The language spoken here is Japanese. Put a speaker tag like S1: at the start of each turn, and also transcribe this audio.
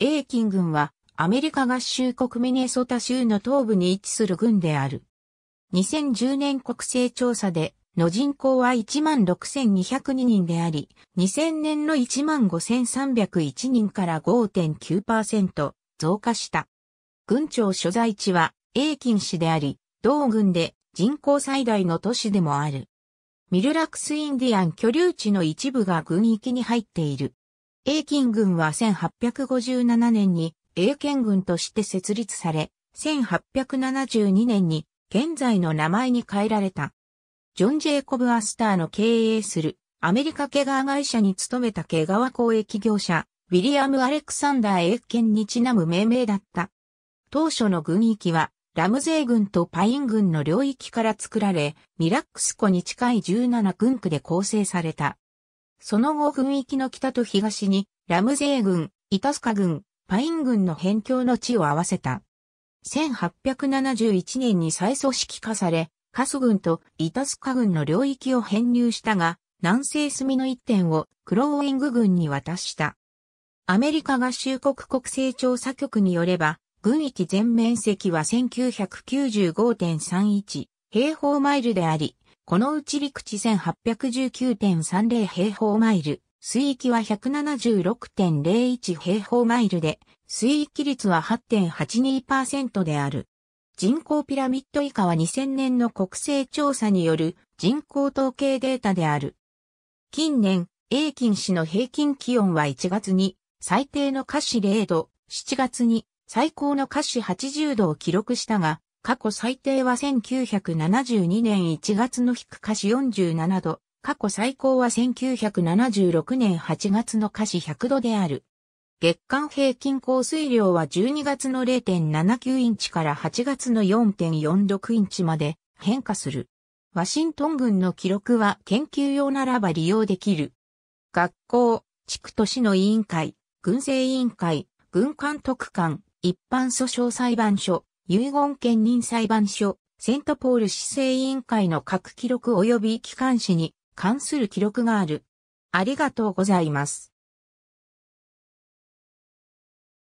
S1: 英金軍はアメリカ合衆国ミネソタ州の東部に位置する軍である。2010年国勢調査での人口は16,202人であり、2000年の15,301人から5.9%増加した。軍庁所在地は英金市であり、同軍で人口最大の都市でもある。ミルラクスインディアン居留地の一部が軍域に入っている。英金軍は1857年に英検軍として設立され、1872年に現在の名前に変えられた。ジョン・ジェイコブ・アスターの経営するアメリカ毛皮会社に勤めた毛皮交易業者、ウィリアム・アレクサンダー英検にちなむ命名だった。当初の軍域は、ラムゼー軍とパイン軍の領域から作られ、ミラックス湖に近い17軍区で構成された。その後雰囲気の北と東に、ラムゼー軍、イタスカ軍、パイン軍の辺境の地を合わせた。1871年に再組織化され、カス軍とイタスカ軍の領域を編入したが、南西隅の一点をクローイング軍に渡した。アメリカ合衆国国勢調査局によれば、軍域全面積は1995.31平方マイルであり、このうち陸地1819.30平方マイル、水域は176.01平方マイルで、水域率は8.82%である。人口ピラミッド以下は2000年の国勢調査による人口統計データである。近年、英金市の平均気温は1月に最低の華氏0度、7月に最高の華氏80度を記録したが、過去最低は1972年1月の低下し47度、過去最高は1976年8月の下し100度である。月間平均降水量は12月の0.79インチから8月の4.46インチまで変化する。ワシントン軍の記録は研究用ならば利用できる。学校、地区都市の委員会、軍政委員会、軍監督官、一般訴訟裁判所、遺言県人裁判所、セントポール市政委員会の各記録及び機関紙に関する記録がある。ありがとうございます。